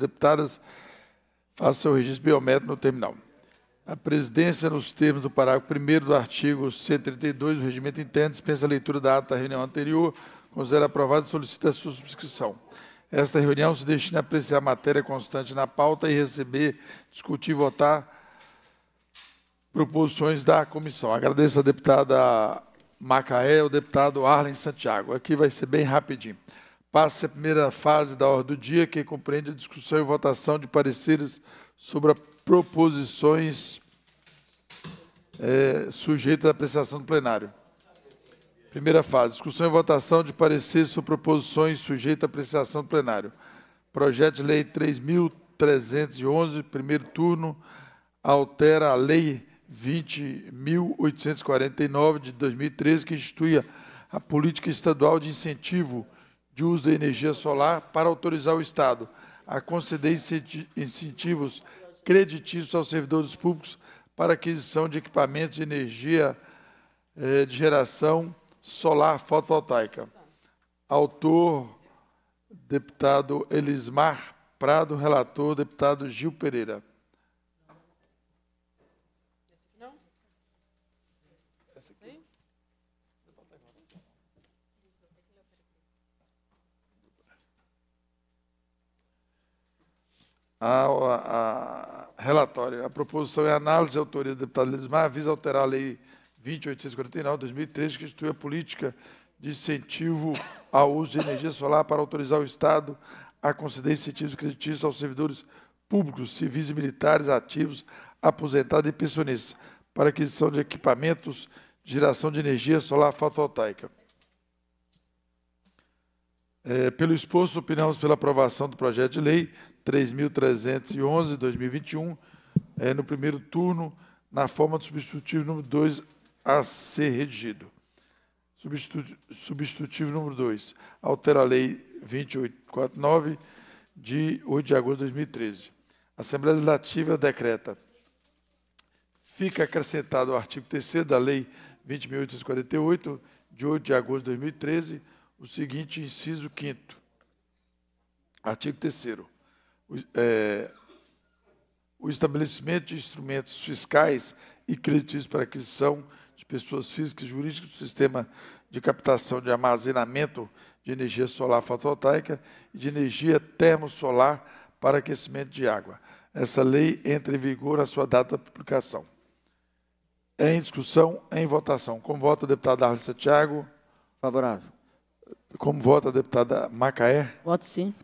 deputadas, faça seu registro biométrico no terminal. A presidência, nos termos do parágrafo 1 do artigo 132 do Regimento Interno, dispensa a leitura da ata da reunião anterior, considera aprovada e solicita a sua subscrição. Esta reunião se destina a apreciar a matéria constante na pauta e receber, discutir e votar proposições da comissão. Agradeço a deputada Macaé e o deputado Arlen Santiago. Aqui vai ser bem rapidinho passa a primeira fase da ordem do dia, que compreende a discussão e votação de pareceres sobre proposições é, sujeitas à apreciação do plenário. Primeira fase, discussão e votação de pareceres sobre proposições sujeitas à apreciação do plenário. Projeto de Lei 3.311, primeiro turno, altera a Lei 20.849, de 2013, que institui a política estadual de incentivo de uso da energia solar para autorizar o Estado a conceder incentivos creditícios aos servidores públicos para aquisição de equipamentos de energia eh, de geração solar fotovoltaica. Autor, deputado Elismar Prado, relator, deputado Gil Pereira. a, a, a relatório. A proposição é análise de autoria do deputado Lismar, visa alterar a lei 20849, 2003, que institui a política de incentivo ao uso de energia solar para autorizar o Estado a conceder incentivos creditícios aos servidores públicos, civis e militares ativos, aposentados e pensionistas, para aquisição de equipamentos de geração de energia solar fotovoltaica. É, pelo exposto, opinamos pela aprovação do projeto de lei 3.311, 2021, é, no primeiro turno, na forma do substitutivo número 2 a ser redigido. Substitutivo, substitutivo número 2. Altera a lei 2849, de 8 de agosto de 2013. A Assembleia Legislativa decreta. Fica acrescentado o artigo 3 da Lei 20.848, de 8 de agosto de 2013, o seguinte inciso quinto, artigo terceiro, o, é, o estabelecimento de instrumentos fiscais e créditos para aquisição de pessoas físicas e jurídicas do sistema de captação de armazenamento de energia solar fotovoltaica e de energia termosolar para aquecimento de água. Essa lei entra em vigor na sua data de publicação. É Em discussão, é em votação. Como vota o deputado Arlen Santiago? Favorável. Como vota a deputada Macaé? Voto sim.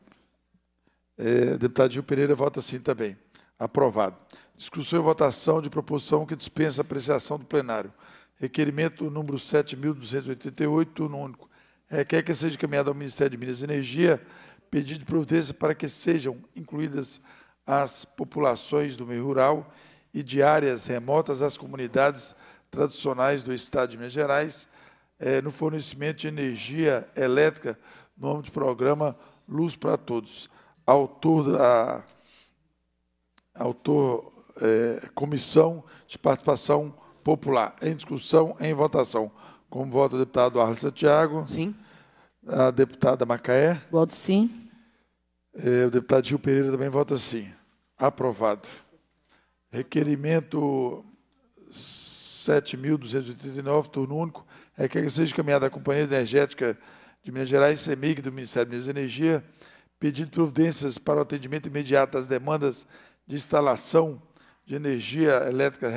É, deputado Gil Pereira vota sim também. Aprovado. Discussão e votação de proposição que dispensa apreciação do plenário. Requerimento número 7.288, no único. Requer que seja encaminhado ao Ministério de Minas e Energia pedido de providência para que sejam incluídas as populações do meio rural e de áreas remotas às comunidades tradicionais do Estado de Minas Gerais, é, no fornecimento de energia elétrica no nome do programa Luz para Todos. Autor da autor, é, Comissão de Participação Popular. Em discussão, em votação. Como voto o deputado Arlen Santiago. Sim. A deputada Macaé. Voto sim. É, o deputado Gil Pereira também vota sim. Aprovado. Requerimento 7.289, turno único, é que a seja encaminhada à Companhia Energética de Minas Gerais, CEMIG, do Ministério de Minas e Energia, pedindo providências para o atendimento imediato às demandas de instalação de energia elétrica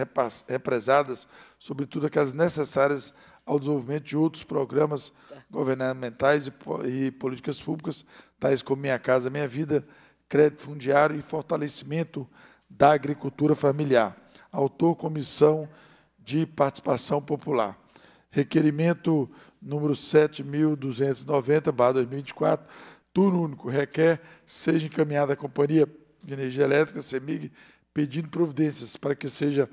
represadas, sobretudo aquelas necessárias ao desenvolvimento de outros programas governamentais e políticas públicas, tais como Minha Casa Minha Vida, crédito fundiário e fortalecimento da agricultura familiar. Autor Comissão de Participação Popular. Requerimento número 7.290, barra 2024, turno único, requer seja encaminhada à Companhia de Energia Elétrica, CEMIG, pedindo providências para que seja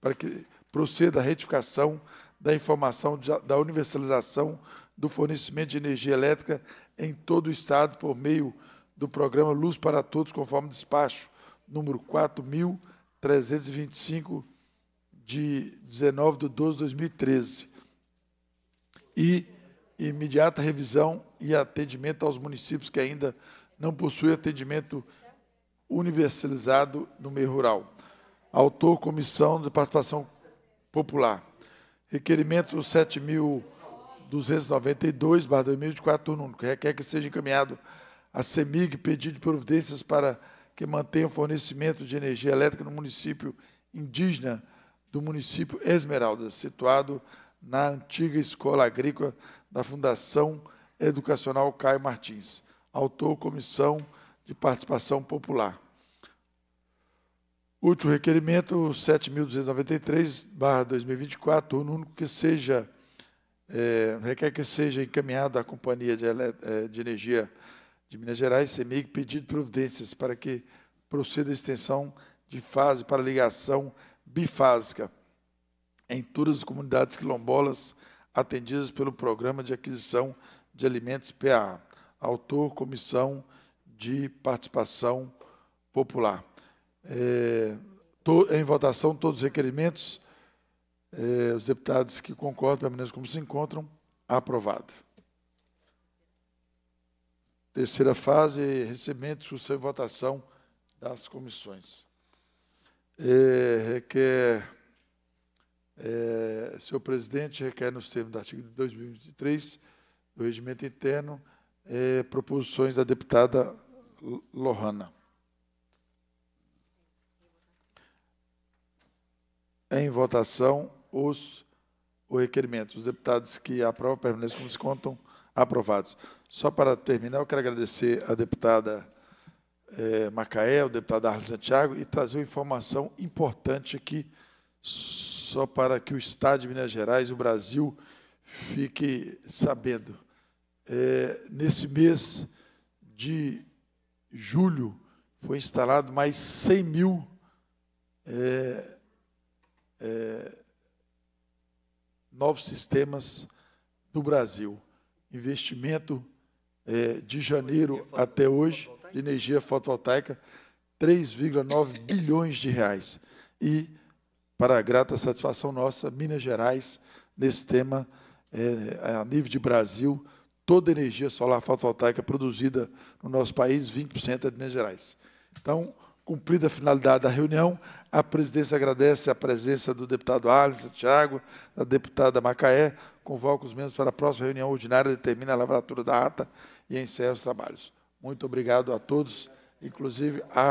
para que proceda a retificação da informação de, da universalização do fornecimento de energia elétrica em todo o estado por meio do programa Luz para Todos, conforme despacho número 4325 de 19 de 12 de 2013 e imediata revisão e atendimento aos municípios que ainda não possuem atendimento universalizado no meio rural. Autor, Comissão de Participação Popular. Requerimento 7.292, barra 2024, turno único. Requer que seja encaminhado à CEMIG pedido de providências para que mantenha o fornecimento de energia elétrica no município indígena do município Esmeralda, situado na antiga escola agrícola da Fundação Educacional Caio Martins. Autor, Comissão de Participação Popular. Último requerimento, 7.293-2024, turno único que seja, é, requer que seja encaminhado à Companhia de, é, de Energia de Minas Gerais, CEMIG, pedido de providências para que proceda a extensão de fase para ligação bifásica em todas as comunidades quilombolas atendidas pelo Programa de Aquisição de Alimentos PA. Autor, Comissão de Participação Popular. É, to, em votação, todos os requerimentos. É, os deputados que concordam, permaneçam como se encontram. Aprovado. Terceira fase, recebimento, discussão e votação das comissões é, requer, é, senhor presidente, requer nos termos do artigo 2023 do regimento interno, é, proposições da deputada Lohana. Em votação, os, o requerimento. Os deputados que aprovam permanecem como contam aprovados. Só para terminar, eu quero agradecer à deputada é, Macaé, o deputado Arles Santiago, e trazer uma informação importante aqui, só para que o Estado de Minas Gerais, o Brasil, fique sabendo. É, nesse mês de julho, foi instalado mais 100 mil é, é, novos sistemas no Brasil. Investimento é, de janeiro até hoje de energia fotovoltaica, 3,9 bilhões de reais. E, para a grata satisfação nossa, Minas Gerais, nesse tema, é, é a nível de Brasil, toda a energia solar fotovoltaica produzida no nosso país, 20% é de Minas Gerais. Então, cumprida a finalidade da reunião, a presidência agradece a presença do deputado Alisson Tiago, da deputada Macaé, convoca os membros para a próxima reunião ordinária, determina a lavratura da ata e encerra os trabalhos. Muito obrigado a todos, inclusive a